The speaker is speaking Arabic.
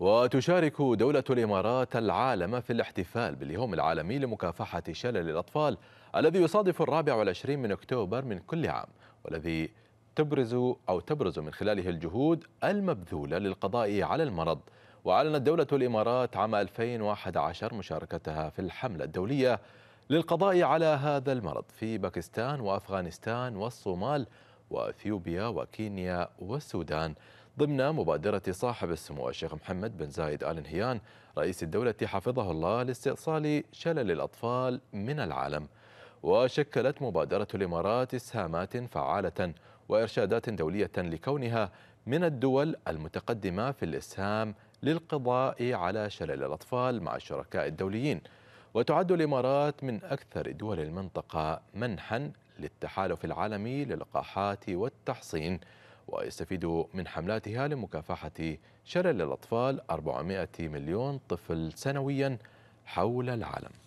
وتشارك دولة الإمارات العالم في الاحتفال باليوم العالمي لمكافحة شلل الأطفال الذي يصادف الرابع والعشرين من أكتوبر من كل عام والذي تبرز أو تبرز من خلاله الجهود المبذولة للقضاء على المرض وأعلنت دولة الإمارات عام 2011 مشاركتها في الحملة الدولية للقضاء على هذا المرض في باكستان وأفغانستان والصومال وأثيوبيا وكينيا والسودان ضمن مبادرة صاحب السمو الشيخ محمد بن زايد آل نهيان رئيس الدولة حفظه الله لاستئصال شلل الأطفال من العالم وشكلت مبادرة الإمارات إسهامات فعالة وإرشادات دولية لكونها من الدول المتقدمة في الإسهام للقضاء على شلل الأطفال مع الشركاء الدوليين وتعد الإمارات من أكثر دول المنطقة منحا للتحالف العالمي للقاحات والتحصين ويستفيد من حملاتها لمكافحة شلل الأطفال 400 مليون طفل سنويا حول العالم